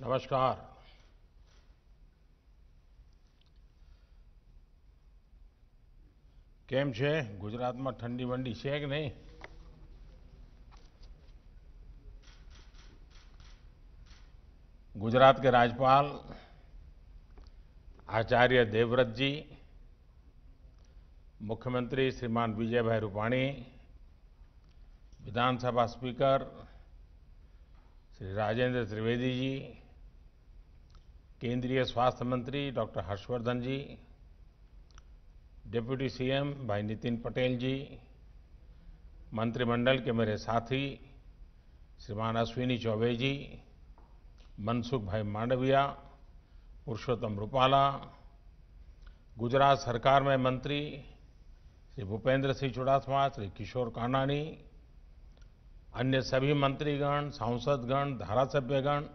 नमस्कार केम छे गुजरात में ठंडी वंडी से नहीं गुजरात के राज्यपाल आचार्य देवव्रत जी मुख्यमंत्री श्रीमान विजय भाई रूपाणी विधानसभा स्पीकर श्री राजेंद्र त्रिवेदी जी केंद्रीय स्वास्थ्य मंत्री doctor Harshvardhan ji deputy CM भाई नितिन पटेल जी मंत्रिमंडल के मेरे साथी श्रीमान अश्विनी चौबे जी मनसुख भाई मांडविया पुरुषोत्तम रूपाला गुजरात सरकार में मंत्री श्री भूपेंद्र सिंह चुड़ासमा श्री किशोर कानानी अन्य सभी मंत्रीगण सांसदगण धारासभ्यगण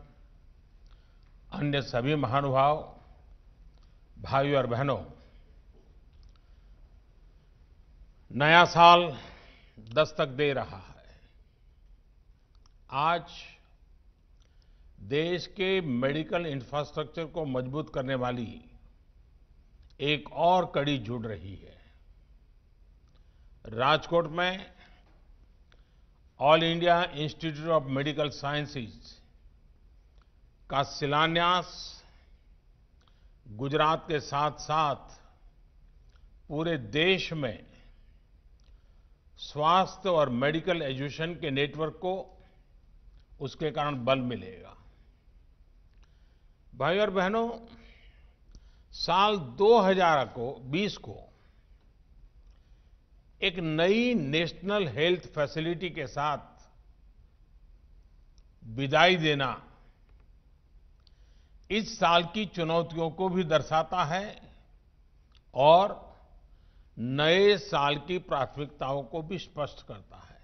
अन्य सभी महानुभाव भाइयों और बहनों नया साल दस्तक दे रहा है आज देश के मेडिकल इंफ्रास्ट्रक्चर को मजबूत करने वाली एक और कड़ी जुड़ रही है राजकोट में All India Institute of Medical Sciences का शिलान्यास गुजरात के साथ साथ पूरे देश में स्वास्थ्य और मेडिकल एजुकेशन के नेटवर्क को उसके कारण बल मिलेगा भाई और बहनों साल 2000 को 20 को एक नई नेशनल हेल्थ फैसिलिटी के साथ विदाई देना इस साल की चुनौतियों को भी दर्शाता है और नए साल की प्राथमिकताओं को भी स्पष्ट करता है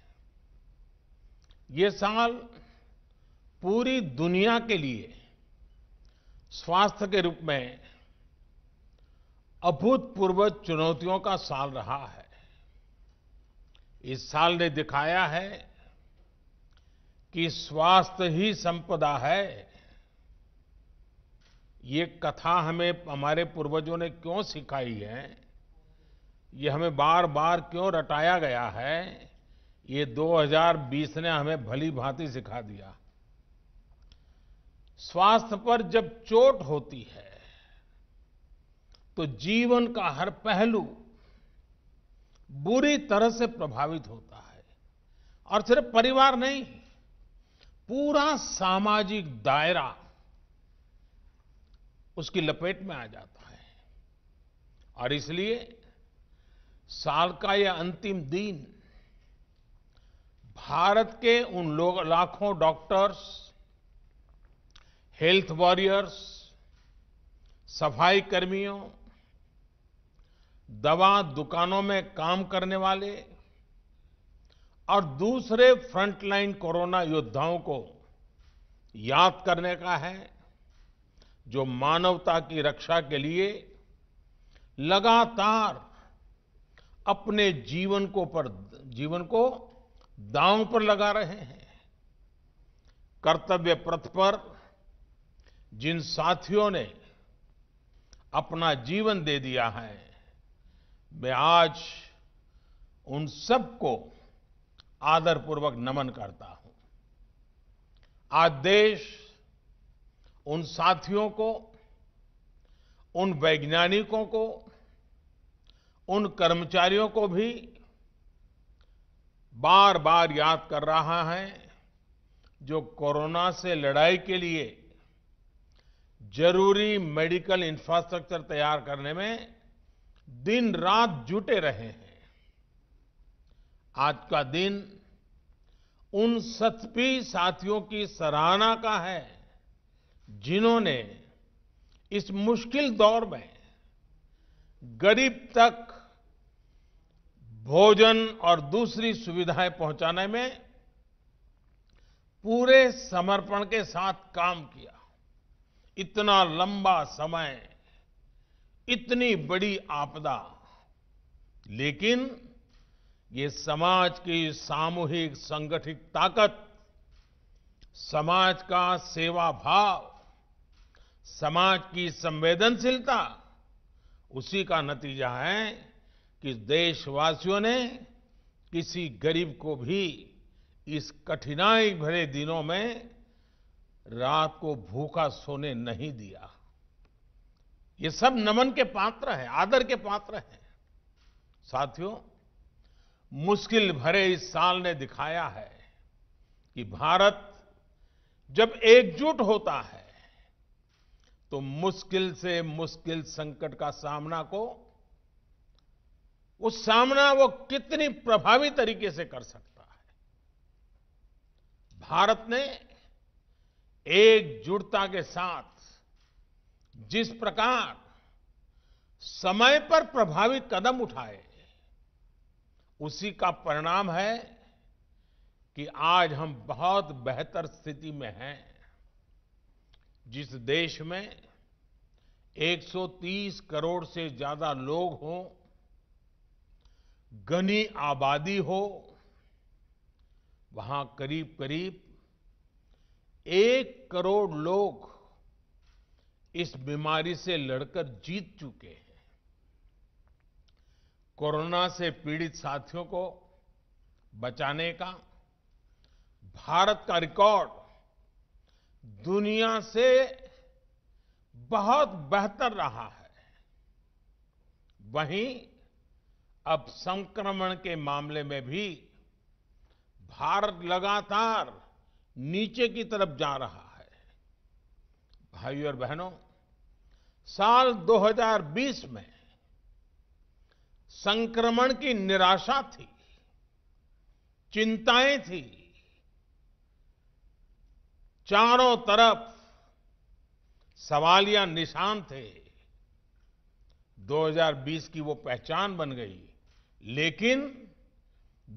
ये साल पूरी दुनिया के लिए स्वास्थ्य के रूप में अभूतपूर्व चुनौतियों का साल रहा है इस साल ने दिखाया है कि स्वास्थ्य ही संपदा है ये कथा हमें हमारे पूर्वजों ने क्यों सिखाई है ये हमें बार बार क्यों रटाया गया है ये 2020 ने हमें भली भांति सिखा दिया स्वास्थ्य पर जब चोट होती है तो जीवन का हर पहलू बुरी तरह से प्रभावित होता है और सिर्फ परिवार नहीं पूरा सामाजिक दायरा उसकी लपेट में आ जाता है और इसलिए साल का यह अंतिम दिन भारत के उन लोग लाखों डॉक्टर्स हेल्थ वॉरियर्स सफाई कर्मियों दवा दुकानों में काम करने वाले और दूसरे फ्रंटलाइन कोरोना योद्धाओं को याद करने का है जो मानवता की रक्षा के लिए लगातार अपने जीवन को पर जीवन को दांव पर लगा रहे हैं कर्तव्य पथ पर जिन साथियों ने अपना जीवन दे दिया है मैं आज उन सबको आदरपूर्वक नमन करता हूं आज देश उन साथियों को उन वैज्ञानिकों को उन कर्मचारियों को भी बार बार याद कर रहा है जो कोरोना से लड़ाई के लिए जरूरी मेडिकल इंफ्रास्ट्रक्चर तैयार करने में दिन रात जुटे रहे हैं आज का दिन उन सत्पी साथियों की सराहना का है जिन्होंने इस मुश्किल दौर में गरीब तक भोजन और दूसरी सुविधाएं पहुंचाने में पूरे समर्पण के साथ काम किया इतना लंबा समय इतनी बड़ी आपदा लेकिन ये समाज की सामूहिक संगठित ताकत समाज का सेवा भाव समाज की संवेदनशीलता उसी का नतीजा है कि देशवासियों ने किसी गरीब को भी इस कठिनाई भरे दिनों में रात को भूखा सोने नहीं दिया ये सब नमन के पात्र हैं आदर के पात्र हैं साथियों मुश्किल भरे इस साल ने दिखाया है कि भारत जब एकजुट होता है तो मुश्किल से मुश्किल संकट का सामना को उस सामना वो कितनी प्रभावी तरीके से कर सकता है भारत ने एकजुटता के साथ जिस प्रकार समय पर प्रभावी कदम उठाए उसी का परिणाम है कि आज हम बहुत बेहतर स्थिति में हैं जिस देश में 130 करोड़ से ज्यादा लोग हों घनी आबादी हो वहां करीब करीब एक करोड़ लोग इस बीमारी से लड़कर जीत चुके हैं कोरोना से पीड़ित साथियों को बचाने का भारत का रिकॉर्ड दुनिया से बहुत बेहतर रहा है वहीं अब संक्रमण के मामले में भी भारत लगातार नीचे की तरफ जा रहा है भाइयों और बहनों साल 2020 में संक्रमण की निराशा थी चिंताएं थी चारों तरफ सवालिया निशान थे 2020 की वो पहचान बन गई लेकिन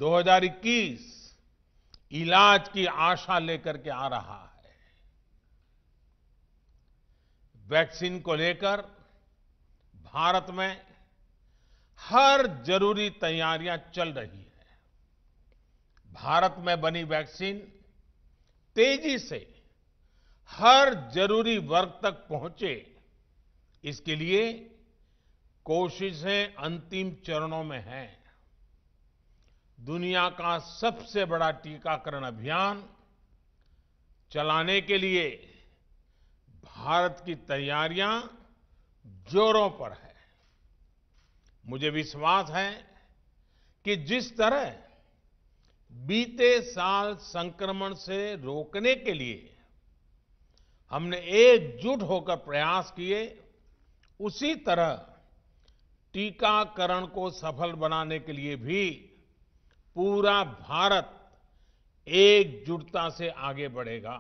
2021 इलाज की आशा लेकर के आ रहा है वैक्सीन को लेकर भारत में हर जरूरी तैयारियां चल रही हैं भारत में बनी वैक्सीन तेजी से हर जरूरी वर्ग तक पहुंचे इसके लिए कोशिशें अंतिम चरणों में हैं दुनिया का सबसे बड़ा टीकाकरण अभियान चलाने के लिए भारत की तैयारियां जोरों पर है मुझे विश्वास है कि जिस तरह बीते साल संक्रमण से रोकने के लिए हमने एकजुट होकर प्रयास किए उसी तरह टीकाकरण को सफल बनाने के लिए भी पूरा भारत एकजुटता से आगे बढ़ेगा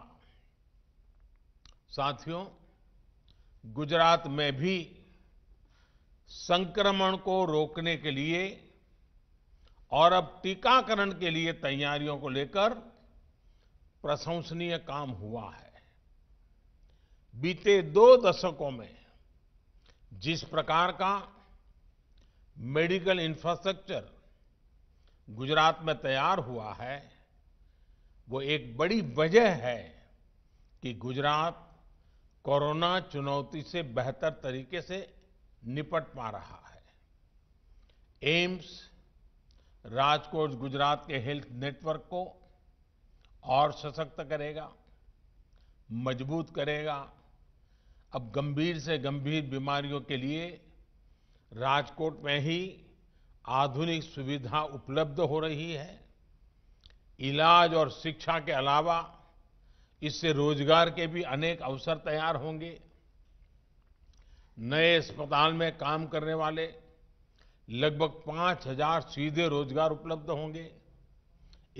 साथियों गुजरात में भी संक्रमण को रोकने के लिए और अब टीकाकरण के लिए तैयारियों को लेकर प्रशंसनीय काम हुआ है बीते दो दशकों में जिस प्रकार का मेडिकल इंफ्रास्ट्रक्चर गुजरात में तैयार हुआ है वो एक बड़ी वजह है कि गुजरात कोरोना चुनौती से बेहतर तरीके से निपट पा रहा है एम्स राजकोट गुजरात के हेल्थ नेटवर्क को और सशक्त करेगा मजबूत करेगा अब गंभीर से गंभीर बीमारियों के लिए राजकोट में ही आधुनिक सुविधा उपलब्ध हो रही है इलाज और शिक्षा के अलावा इससे रोजगार के भी अनेक अवसर तैयार होंगे नए अस्पताल में काम करने वाले लगभग पांच हजार सीधे रोजगार उपलब्ध होंगे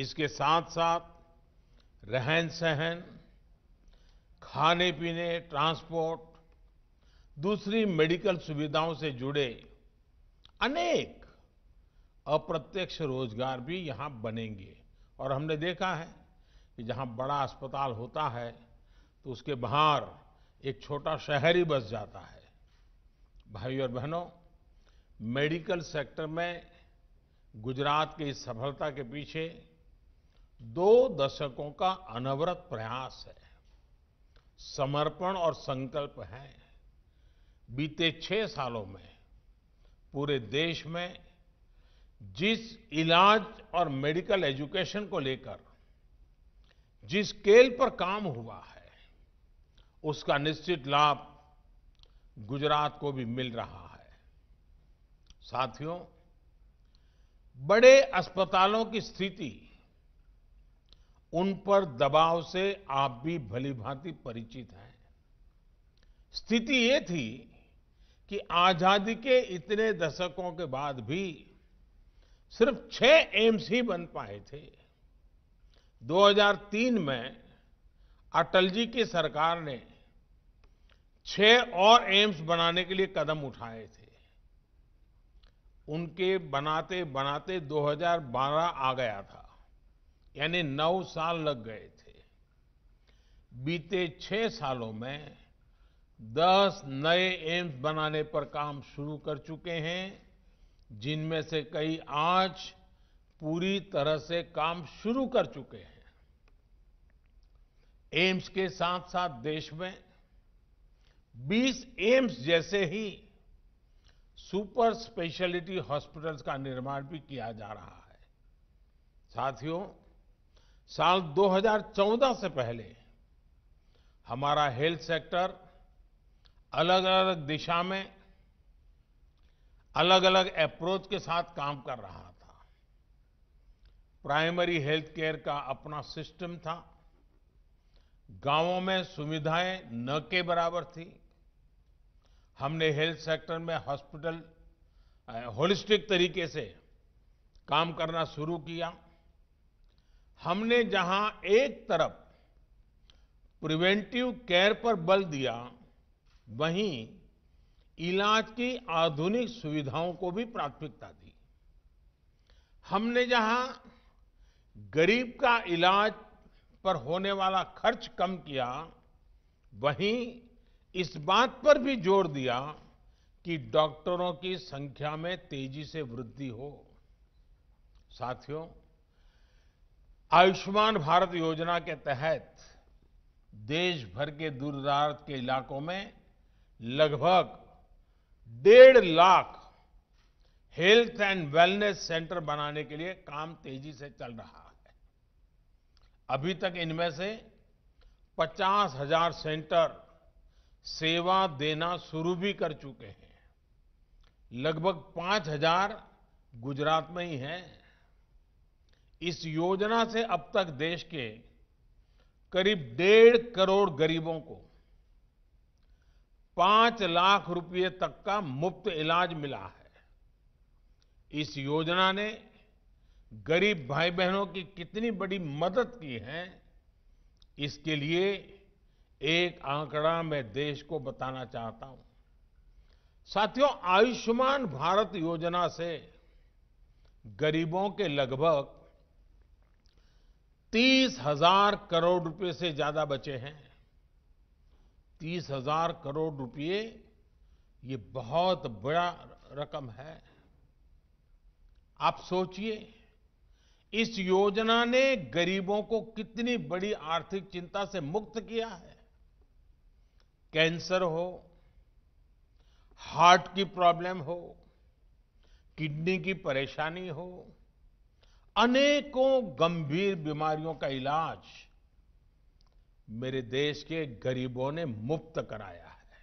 इसके साथ साथ रहन सहन खाने पीने ट्रांसपोर्ट दूसरी मेडिकल सुविधाओं से जुड़े अनेक अप्रत्यक्ष रोजगार भी यहां बनेंगे और हमने देखा है कि जहां बड़ा अस्पताल होता है तो उसके बाहर एक छोटा शहर ही बस जाता है भाई और बहनों मेडिकल सेक्टर में गुजरात की इस सफलता के पीछे दो दशकों का अनवरत प्रयास है समर्पण और संकल्प हैं बीते छह सालों में पूरे देश में जिस इलाज और मेडिकल एजुकेशन को लेकर जिस स्केल पर काम हुआ है उसका निश्चित लाभ गुजरात को भी मिल रहा है साथियों बड़े अस्पतालों की स्थिति उन पर दबाव से आप भी भलीभांति परिचित हैं स्थिति ये थी कि आजादी के इतने दशकों के बाद भी सिर्फ छह एम्स ही बन पाए थे 2003 में अटल जी की सरकार ने छह और एम्स बनाने के लिए कदम उठाए थे उनके बनाते बनाते 2012 आ गया था यानी नौ साल लग गए थे बीते छह सालों में दस नए एम्स बनाने पर काम शुरू कर चुके हैं जिनमें से कई आज पूरी तरह से काम शुरू कर चुके हैं एम्स के साथ साथ देश में 20 एम्स जैसे ही सुपर स्पेशलिटी हॉस्पिटल्स का निर्माण भी किया जा रहा है साथियों साल 2014 से पहले हमारा हेल्थ सेक्टर अलग अलग दिशा में अलग अलग अप्रोच के साथ काम कर रहा था प्राइमरी हेल्थ केयर का अपना सिस्टम था गांवों में सुविधाएं न के बराबर थी हमने हेल्थ सेक्टर में हॉस्पिटल होलिस्टिक तरीके से काम करना शुरू किया हमने जहां एक तरफ प्रिवेंटिव केयर पर बल दिया वहीं इलाज की आधुनिक सुविधाओं को भी प्राथमिकता दी हमने जहां गरीब का इलाज पर होने वाला खर्च कम किया वहीं इस बात पर भी जोर दिया कि डॉक्टरों की संख्या में तेजी से वृद्धि हो साथियों आयुष्मान भारत योजना के तहत देश भर के दूरदराज के इलाकों में लगभग डेढ़ lakh health and wellness centre बनाने के लिए काम तेजी से चल रहा है अभी तक इनमें से पचास हजार सेंटर सेवा देना शुरू भी कर चुके हैं लगभग पांच हजार गुजरात में ही हैं इस योजना से अब तक देश के करीब डेढ़ करोड़ गरीबों को पांच लाख रुपए तक का मुफ्त इलाज मिला है इस योजना ने गरीब भाई बहनों की कितनी बड़ी मदद की है इसके लिए एक आंकड़ा मैं देश को बताना चाहता हूं साथियों आयुष्मान भारत योजना से गरीबों के लगभग तीस हजार करोड़ रुपए से ज्यादा बचे हैं तीस हजार करोड़ रुपए ये बहुत बड़ा रकम है आप सोचिए इस योजना ने गरीबों को कितनी बड़ी आर्थिक चिंता से मुक्त किया है कैंसर हो हार्ट की प्रॉब्लम हो किडनी की परेशानी हो अनेकों गंभीर बीमारियों का इलाज मेरे देश के गरीबों ने मुफ्त कराया है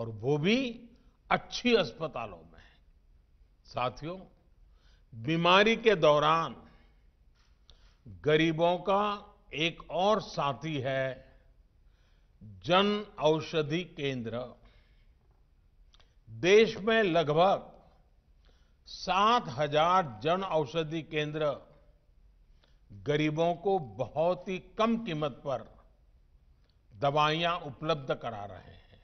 और वो भी अच्छी अस्पतालों में साथियों बीमारी के दौरान गरीबों का एक और साथी है जन औषधि केंद्र देश में लगभग सात हजार जन औषधि केंद्र गरीबों को बहुत ही कम कीमत पर दवाइयां उपलब्ध करा रहे हैं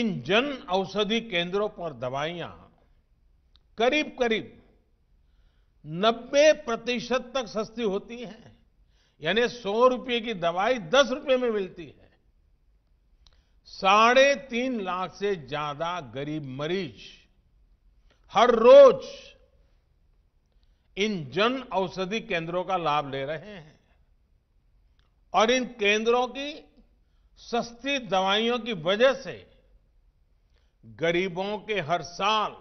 इन जन औषधि केंद्रों पर दवाइयां करीब करीब 90 प्रतिशत तक सस्ती होती हैं यानी 100 रुपए की दवाई 10 रुपए में मिलती है साढ़े तीन लाख से ज्यादा गरीब मरीज हर रोज इन जन औषधि केंद्रों का लाभ ले रहे हैं और इन केंद्रों की सस्ती दवाइयों की वजह से गरीबों के हर साल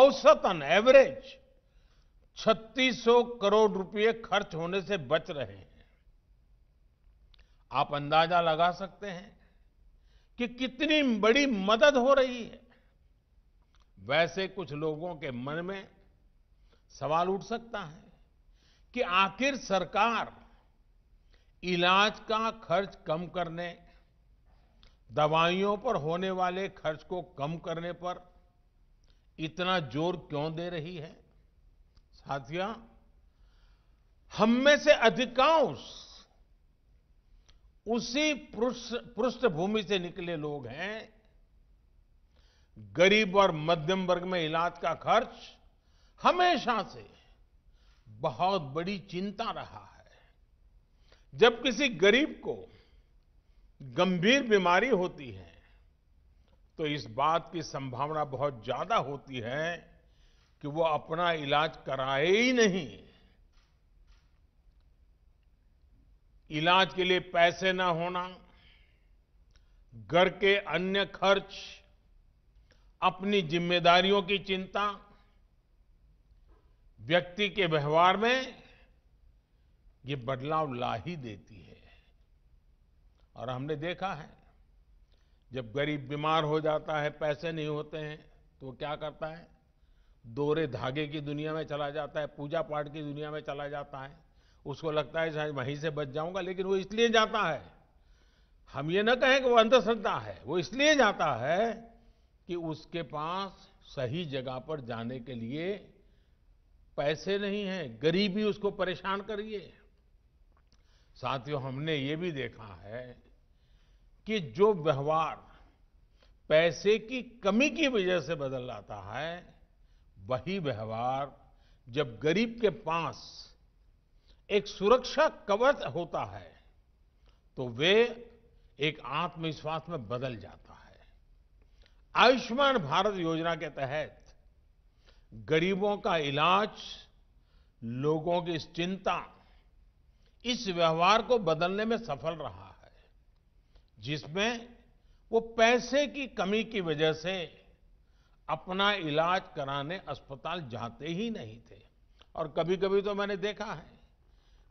औसतन एवरेज 3600 करोड़ रुपए खर्च होने से बच रहे हैं आप अंदाजा लगा सकते हैं कि कितनी बड़ी मदद हो रही है वैसे कुछ लोगों के मन में सवाल उठ सकता है कि आखिर सरकार इलाज का खर्च कम करने दवाइयों पर होने वाले खर्च को कम करने पर इतना जोर क्यों दे रही है साथिया हम में से अधिकांश उसी पृष्ठभूमि से निकले लोग हैं गरीब और मध्यम वर्ग में इलाज का खर्च हमेशा से बहुत बड़ी चिंता रहा है जब किसी गरीब को गंभीर बीमारी होती है तो इस बात की संभावना बहुत ज्यादा होती है कि वो अपना इलाज कराए ही नहीं इलाज के लिए पैसे न होना घर के अन्य खर्च अपनी जिम्मेदारियों की चिंता व्यक्ति के व्यवहार में ये बदलाव ला ही देती है और हमने देखा है जब गरीब बीमार हो जाता है पैसे नहीं होते हैं तो क्या करता है दोरे धागे की दुनिया में चला जाता है पूजा पाठ की दुनिया में चला जाता है उसको लगता है शायद वहीं से बच जाऊंगा लेकिन वो इसलिए जाता है हम ये ना कहें कि वो अंधश्रद्धा है वो इसलिए जाता है कि उसके पास सही जगह पर जाने के लिए पैसे नहीं है गरीबी उसको परेशान करिए साथियों हमने ये भी देखा है कि जो व्यवहार पैसे की कमी की वजह से बदल जाता है वही व्यवहार जब गरीब के पास एक सुरक्षा कवच होता है तो वे एक आत्मविश्वास में बदल जाता है आयुष्मान भारत योजना के तहत गरीबों का इलाज लोगों की चिंता इस व्यवहार को बदलने में सफल रहा है जिसमें वो पैसे की कमी की वजह से अपना इलाज कराने अस्पताल जाते ही नहीं थे और कभी कभी तो मैंने देखा है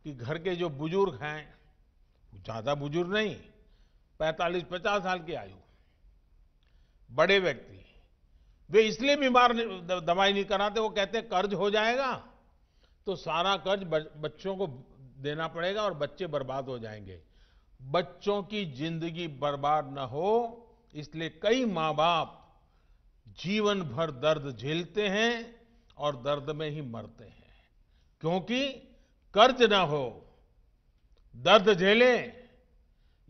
कि घर के जो बुजुर्ग हैं ज़्यादा बुजुर्ग नहीं 45-50 साल की आयु बड़े व्यक्ति वे इसलिए बीमार दवाई नहीं कराते वो कहते कर्ज हो जाएगा तो सारा कर्ज बच्चों को देना पड़ेगा और बच्चे बर्बाद हो जाएंगे बच्चों की जिंदगी बर्बाद न हो इसलिए कई माँ बाप जीवन भर दर्द झेलते हैं और दर्द में ही मरते हैं क्योंकि कर्ज ना हो दर्द झेले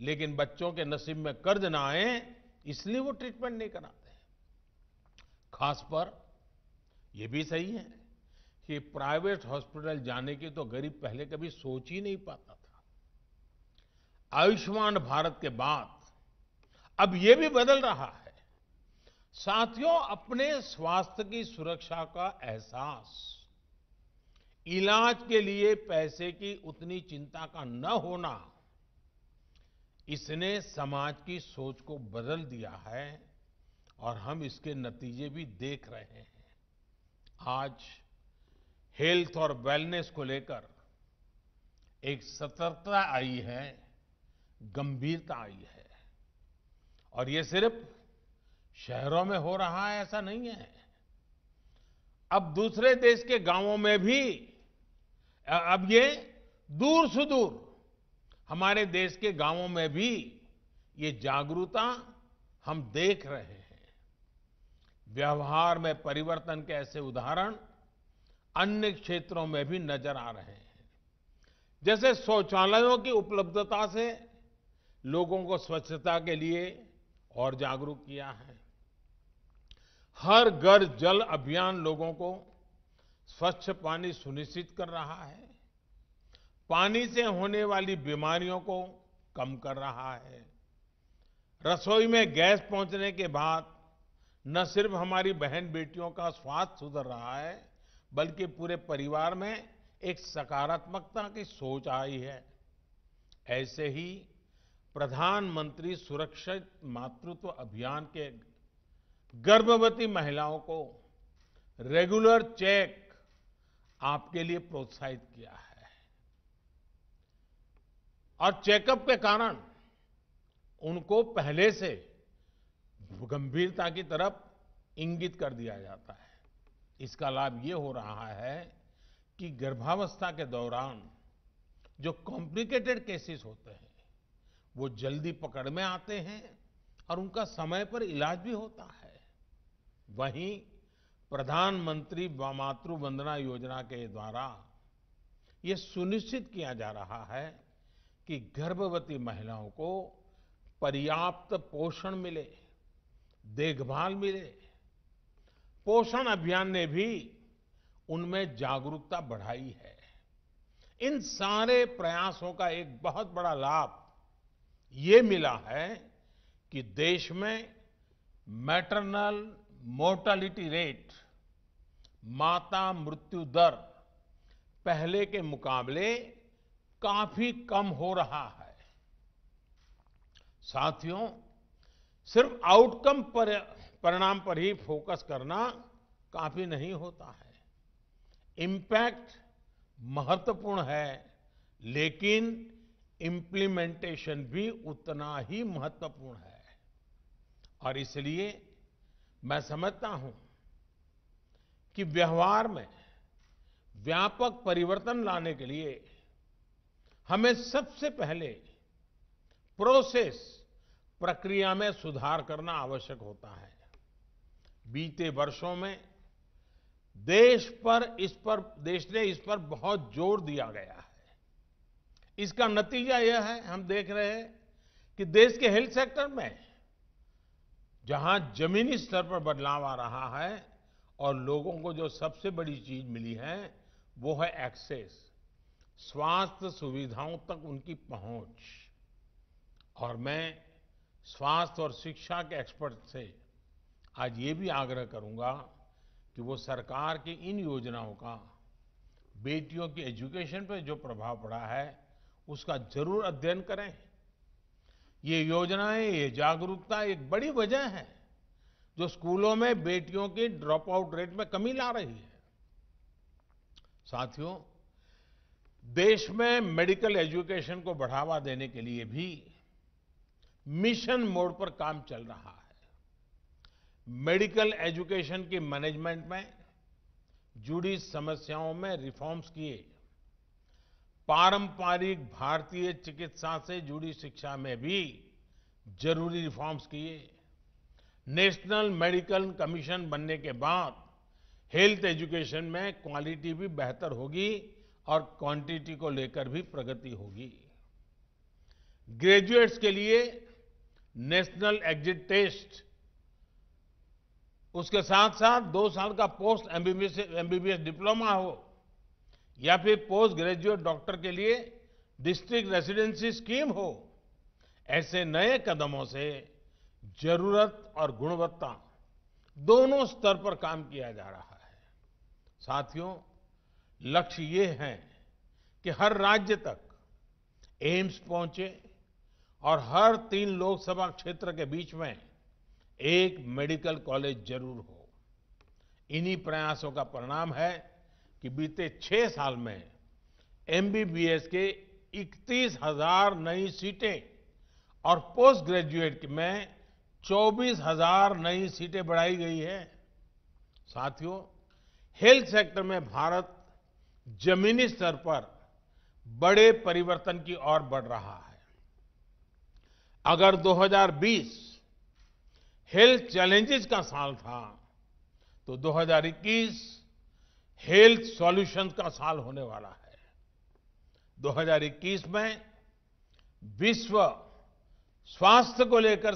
लेकिन बच्चों के नसीब में कर्ज ना आए इसलिए वो ट्रीटमेंट नहीं कराते खास पर ये भी सही है कि प्राइवेट हॉस्पिटल जाने की तो गरीब पहले कभी सोच ही नहीं पाता था आयुष्मान भारत के बाद अब ये भी बदल रहा है साथियों अपने स्वास्थ्य की सुरक्षा का एहसास इलाज के लिए पैसे की उतनी चिंता का न होना इसने समाज की सोच को बदल दिया है और हम इसके नतीजे भी देख रहे हैं आज हेल्थ और वेलनेस को लेकर एक सतर्कता आई है गंभीरता आई है और ये सिर्फ शहरों में हो रहा है ऐसा नहीं है अब दूसरे देश के गांवों में भी अब ये दूर सुदूर हमारे देश के गांवों में भी ये जागरूकता हम देख रहे हैं व्यवहार में परिवर्तन के ऐसे उदाहरण अन्य क्षेत्रों में भी नजर आ रहे हैं जैसे शौचालयों की उपलब्धता से लोगों को स्वच्छता के लिए और जागरूक किया है हर घर जल अभियान लोगों को स्वच्छ पानी सुनिश्चित कर रहा है पानी से होने वाली बीमारियों को कम कर रहा है रसोई में गैस पहुंचने के बाद न सिर्फ हमारी बहन बेटियों का स्वास्थ्य सुधर रहा है बल्कि पूरे परिवार में एक सकारात्मकता की सोच आई है ऐसे ही प्रधानमंत्री सुरक्षित मातृत्व अभियान के गर्भवती महिलाओं को रेगुलर चेक आपके लिए प्रोत्साहित किया है और चेकअप के कारण उनको पहले से गंभीरता की तरफ इंगित कर दिया जाता है इसका लाभ ये हो रहा है कि गर्भावस्था के दौरान जो कॉम्प्लिकेटेड केसेस होते हैं वो जल्दी पकड़ में आते हैं और उनका समय पर इलाज भी होता है वहीं प्रधानमंत्री मातृ वंदना योजना के द्वारा ये सुनिश्चित किया जा रहा है कि गर्भवती महिलाओं को पर्याप्त पोषण मिले देखभाल मिले पोषण अभियान ने भी उनमें जागरूकता बढ़ाई है इन सारे प्रयासों का एक बहुत बड़ा लाभ ये मिला है कि देश में मैटरनल मोर्टालिटी रेट माता मृत्यु दर पहले के मुकाबले काफी कम हो रहा है साथियों सिर्फ आउटकम पर परिणाम पर ही फोकस करना काफी नहीं होता है इम्पैक्ट महत्वपूर्ण है लेकिन इम्प्लीमेंटेशन भी उतना ही महत्वपूर्ण है और इसलिए मैं समझता हूं कि व्यवहार में व्यापक परिवर्तन लाने के लिए हमें सबसे पहले प्रोसेस प्रक्रिया में सुधार करना आवश्यक होता है बीते वर्षों में देश पर इस पर देश ने इस पर बहुत जोर दिया गया है इसका नतीजा यह है हम देख रहे हैं कि देश के हेल्थ सेक्टर में जहां जमीनी स्तर पर बदलाव आ रहा है और लोगों को जो सबसे बड़ी चीज मिली है वो है एक्सेस स्वास्थ्य सुविधाओं तक उनकी पहुंच और मैं स्वास्थ्य और शिक्षा के एक्सपर्ट से आज ये भी आग्रह करूंगा कि वो सरकार की इन योजनाओं का बेटियों की एजुकेशन पर जो प्रभाव पड़ा है उसका जरूर अध्ययन करें ये योजनाएं ये जागरूकता एक बड़ी वजह है जो स्कूलों में बेटियों की ड्रॉप आउट रेट में कमी ला रही है साथियों देश में मेडिकल एजुकेशन को बढ़ावा देने के लिए भी मिशन मोड पर काम चल रहा है मेडिकल एजुकेशन की मैनेजमेंट में जुड़ी समस्याओं में रिफॉर्म्स किए पारंपरिक भारतीय चिकित्सा से जुड़ी शिक्षा में भी जरूरी रिफॉर्म्स किए नेशनल मेडिकल कमीशन बनने के बाद हेल्थ एजुकेशन में क्वालिटी भी बेहतर होगी और क्वांटिटी को लेकर भी प्रगति होगी ग्रेजुएट्स के लिए नेशनल एग्जिट टेस्ट उसके साथ साथ दो साल का पोस्ट एमबीबीएस एमबीबीएस डिप्लोमा हो या फिर पोस्ट ग्रेजुएट डॉक्टर के लिए डिस्ट्रिक्ट रेसिडेंसी स्कीम हो ऐसे नए कदमों से जरूरत और गुणवत्ता दोनों स्तर पर काम किया जा रहा है साथियों लक्ष्य ये है कि हर राज्य तक एम्स पहुंचे और हर तीन लोकसभा क्षेत्र के बीच में एक मेडिकल कॉलेज जरूर हो इन्हीं प्रयासों का परिणाम है कि बीते छह साल में एमबीबीएस के इकतीस हजार नई सीटें और पोस्ट ग्रेजुएट में चौबीस हजार नई सीटें बढ़ाई गई है साथियों हेल्थ सेक्टर में भारत जमीनी स्तर पर बड़े परिवर्तन की ओर बढ़ रहा है अगर 2020 हेल्थ चैलेंजेस का साल था तो 2021 हेल्थ सॉल्यूशन का साल होने वाला है 2021 में विश्व स्वास्थ्य को लेकर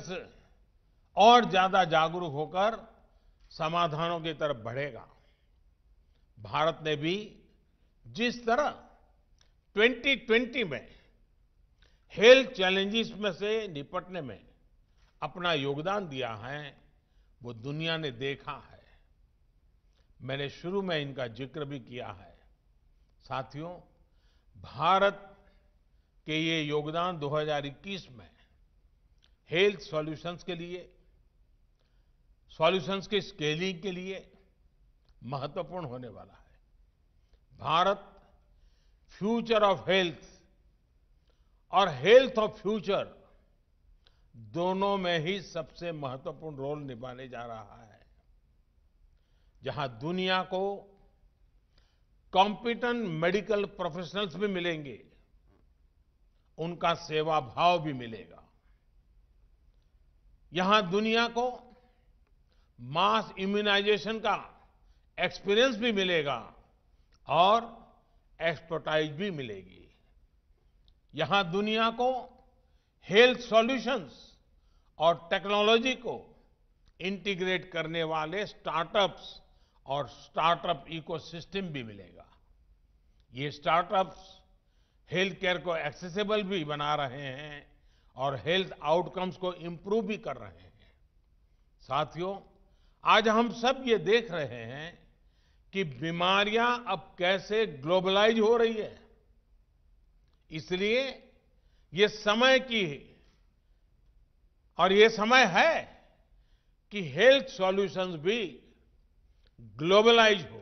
और ज्यादा जागरूक होकर समाधानों की तरफ बढ़ेगा भारत ने भी जिस तरह 2020 में हेल्थ चैलेंजेस में से निपटने में अपना योगदान दिया है वो दुनिया ने देखा है मैंने शुरू में इनका जिक्र भी किया है साथियों भारत के ये योगदान 2021 में हेल्थ सॉल्यूशंस के लिए सॉल्यूशंस की स्केलिंग के लिए महत्वपूर्ण होने वाला है भारत फ्यूचर ऑफ हेल्थ और हेल्थ ऑफ फ्यूचर दोनों में ही सबसे महत्वपूर्ण रोल निभाने जा रहा है जहां दुनिया को कॉम्पिटेंट मेडिकल प्रोफेशनल्स भी मिलेंगे उनका सेवा भाव भी मिलेगा यहां दुनिया को मास इम्यूनाइजेशन का एक्सपीरियंस भी मिलेगा और एक्सपर्टाइज भी मिलेगी यहां दुनिया को हेल्थ सॉल्यूशंस और टेक्नोलॉजी को इंटीग्रेट करने वाले स्टार्टअप्स और स्टार्टअप इकोसिस्टम भी मिलेगा ये स्टार्टअप्स हेल्थ केयर को एक्सेसिबल भी बना रहे हैं और हेल्थ आउटकम्स को इम्प्रूव भी कर रहे हैं साथियों आज हम सब ये देख रहे हैं कि बीमारियां अब कैसे ग्लोबलाइज हो रही है इसलिए ये समय की और ये समय है कि हेल्थ सॉल्यूशंस भी ग्लोबलाइज हो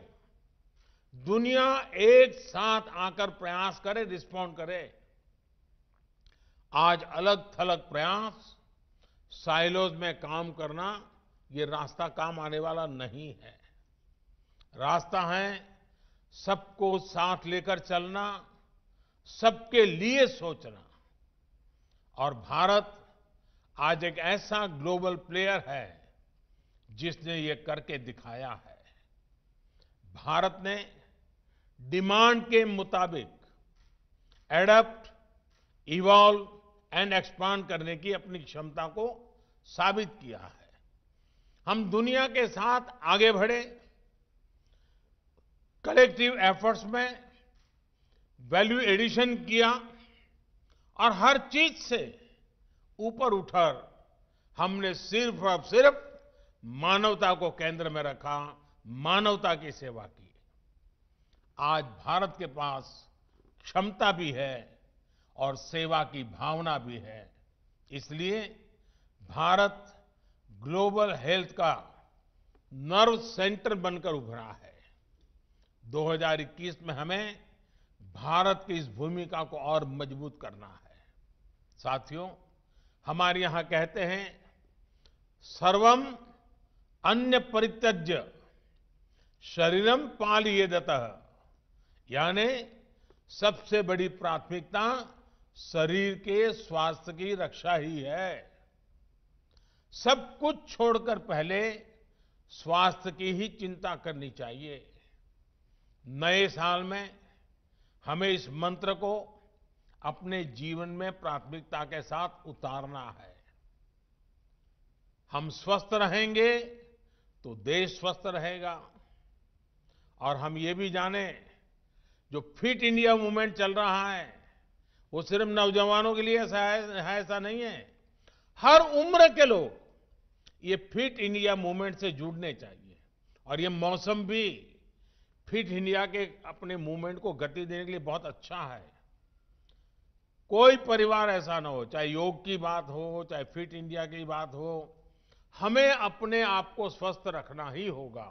दुनिया एक साथ आकर प्रयास करे रिस्पॉन्ड करे आज अलग थलग प्रयास साइलोज में काम करना ये रास्ता काम आने वाला नहीं है रास्ता है सबको साथ लेकर चलना सबके लिए सोचना और भारत आज एक ऐसा ग्लोबल प्लेयर है जिसने ये करके दिखाया है भारत ने डिमांड के मुताबिक एडप्ट इवॉल्व एंड एक्सपांड करने की अपनी क्षमता को साबित किया है हम दुनिया के साथ आगे बढ़े कलेक्टिव एफर्ट्स में वैल्यू एडिशन किया और हर चीज से ऊपर उठकर हमने सिर्फ और सिर्फ मानवता को केंद्र में रखा मानवता की सेवा की आज भारत के पास क्षमता भी है और सेवा की भावना भी है इसलिए भारत ग्लोबल हेल्थ का नर्व सेंटर बनकर उभरा है 2021 में हमें भारत की इस भूमिका को और मजबूत करना है साथियों हमारे यहां कहते हैं सर्वम अन्य परित्यज्य शरीरम पालिए दतः यानी सबसे बड़ी प्राथमिकता शरीर के स्वास्थ्य की रक्षा ही है सब कुछ छोड़कर पहले स्वास्थ्य की ही चिंता करनी चाहिए नए साल में हमें इस मंत्र को अपने जीवन में प्राथमिकता के साथ उतारना है हम स्वस्थ रहेंगे तो देश स्वस्थ रहेगा और हम ये भी जाने जो फिट इंडिया मूवमेंट चल रहा है वो सिर्फ नौजवानों के लिए ऐसा है ऐसा नहीं है हर उम्र के लोग ये फिट इंडिया मूवमेंट से जुड़ने चाहिए और ये मौसम भी फिट इंडिया के अपने मूवमेंट को गति देने के लिए बहुत अच्छा है कोई परिवार ऐसा ना हो चाहे योग की बात हो चाहे फिट इंडिया की बात हो हमें अपने आप को स्वस्थ रखना ही होगा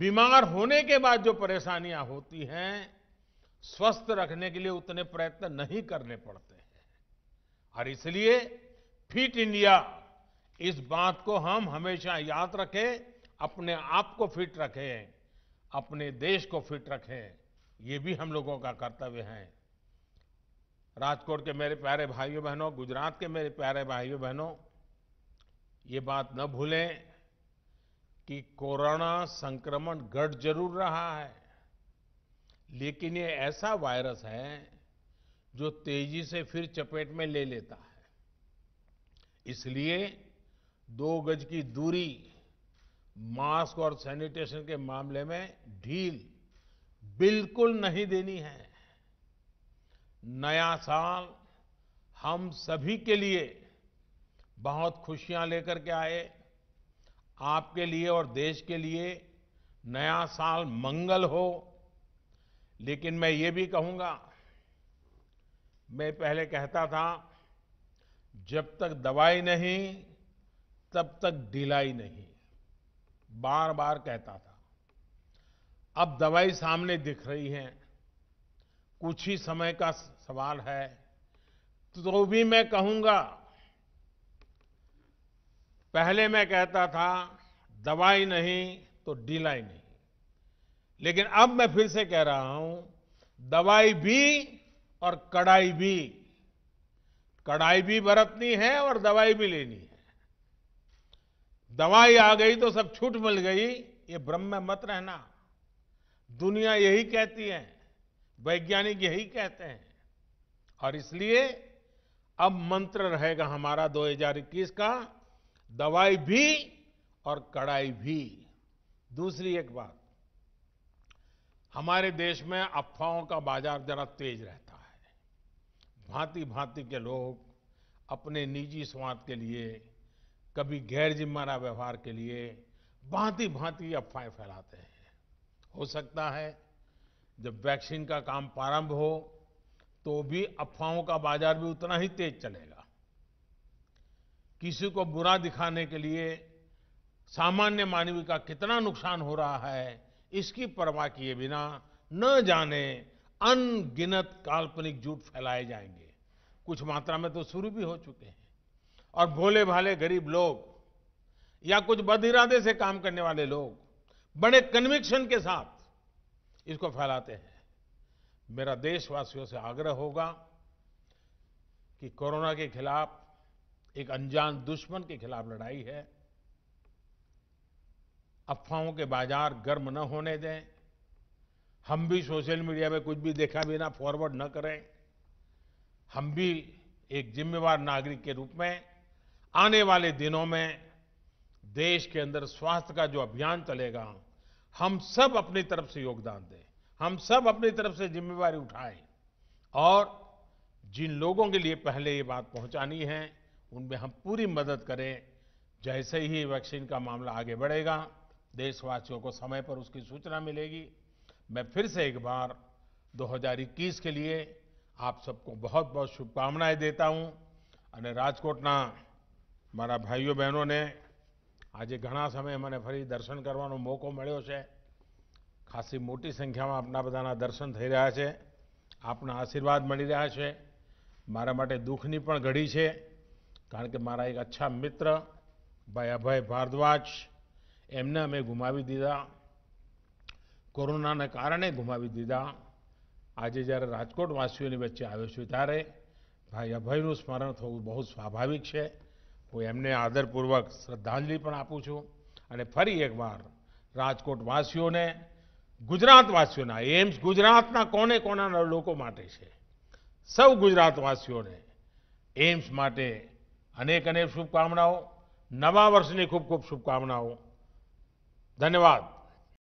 बीमार होने के बाद जो परेशानियां होती हैं स्वस्थ रखने के लिए उतने प्रयत्न नहीं करने पड़ते और इसलिए फिट इंडिया इस बात को हम हमेशा याद रखें अपने आप को फिट रखें अपने देश को फिट रखें ये भी हम लोगों का कर्तव्य है राजकोट के मेरे प्यारे भाइयों बहनों गुजरात के मेरे प्यारे भाइयों बहनों ये बात न भूलें कि कोरोना संक्रमण घट जरूर रहा है लेकिन ये ऐसा वायरस है जो तेजी से फिर चपेट में ले लेता है इसलिए दो गज की दूरी मास्क और सैनिटेशन के मामले में ढील बिल्कुल नहीं देनी है नया साल हम सभी के लिए बहुत खुशियां लेकर के आए आपके लिए और देश के लिए नया साल मंगल हो लेकिन मैं ये भी कहूंगा मैं पहले कहता था जब तक दवाई नहीं तब तक ढिलाई नहीं बार बार कहता था अब दवाई सामने दिख रही है कुछ ही समय का सवाल है तो भी मैं कहूंगा पहले मैं कहता था दवाई नहीं तो ढिलाई नहीं लेकिन अब मैं फिर से कह रहा हूं दवाई भी और कड़ाई भी कड़ाई भी बरतनी है और दवाई भी लेनी है दवाई आ गई तो सब छूट मिल गई ये भ्रम में मत रहना दुनिया यही कहती है वैज्ञानिक यही कहते हैं और इसलिए अब मंत्र रहेगा हमारा 2021 का दवाई भी और कड़ाई भी दूसरी एक बात हमारे देश में अफवाहों का बाजार जरा तेज रहता है भांति भांति के लोग अपने निजी स्वार्थ के लिए कभी गैर जिम्माना व्यवहार के लिए भांति भांति अफवाहें फैलाते हैं हो सकता है जब वैक्सीन का काम प्रारंभ हो तो भी अफवाहों का बाजार भी उतना ही तेज चलेगा किसी को बुरा दिखाने के लिए सामान्य मानवी का कितना नुकसान हो रहा है इसकी परवाह किए बिना न जाने अनगिनत काल्पनिक झूठ फैलाए जाएंगे कुछ मात्रा में तो शुरू भी हो चुके हैं और भोले भाले गरीब लोग या कुछ बदिरादे से काम करने वाले लोग बड़े कन्विक्शन के साथ इसको फैलाते हैं मेरा देशवासियों से आग्रह होगा कि कोरोना के खिलाफ एक अनजान दुश्मन के खिलाफ लड़ाई है अफवाहों के बाजार गर्म न होने दें हम भी सोशल मीडिया में कुछ भी देखा बिना फॉरवर्ड न करें हम भी एक जिम्मेवार नागरिक के रूप में आने वाले दिनों में देश के अंदर स्वास्थ्य का जो अभियान चलेगा हम सब अपनी तरफ से योगदान दें हम सब अपनी तरफ से जिम्मेवारी उठाएं और जिन लोगों के लिए पहले ये बात पहुंचानी है उनमें हम पूरी मदद करें जैसे ही वैक्सीन का मामला आगे बढ़ेगा देशवासियों को समय पर उसकी सूचना मिलेगी मैं फिर से एक बार 2021 के लिए આપ સબકો બહોત બહોત શુભકામનાએ દેતા હું અને રાજકોટના મારા ભાઈઓ બહેનોને આજે ઘણા સમય મને ફરી દર્શન કરવાનો મોકો મળ્યો છે ખાસી મોટી સંખ્યામાં આપના બધાના દર્શન થઈ રહ્યા છે આપના આશીર્વાદ મળી રહ્યા છે મારા માટે દુઃખની પણ ઘડી છે કારણ કે મારા એક અચ્છા મિત્ર ભાઈ અભય ભારદ્વાજ એમને અમે ગુમાવી દીધા કોરોનાને કારણે ગુમાવી દીધા આજે જ્યારે રાજકોટવાસીઓની વચ્ચે આવ્યો છું ત્યારે ભાઈ અભયનું સ્મરણ થવું બહુ સ્વાભાવિક છે હું એમને આદરપૂર્વક શ્રદ્ધાંજલિ પણ આપું છું અને ફરી એકવાર રાજકોટવાસીઓને ગુજરાતવાસીઓના એમ્સ ગુજરાતના કોને કોના લોકો માટે છે સૌ ગુજરાતવાસીઓને એમ્સ માટે અનેક અનેક શુભકામનાઓ નવા વર્ષની ખૂબ ખૂબ શુભકામનાઓ ધન્યવાદ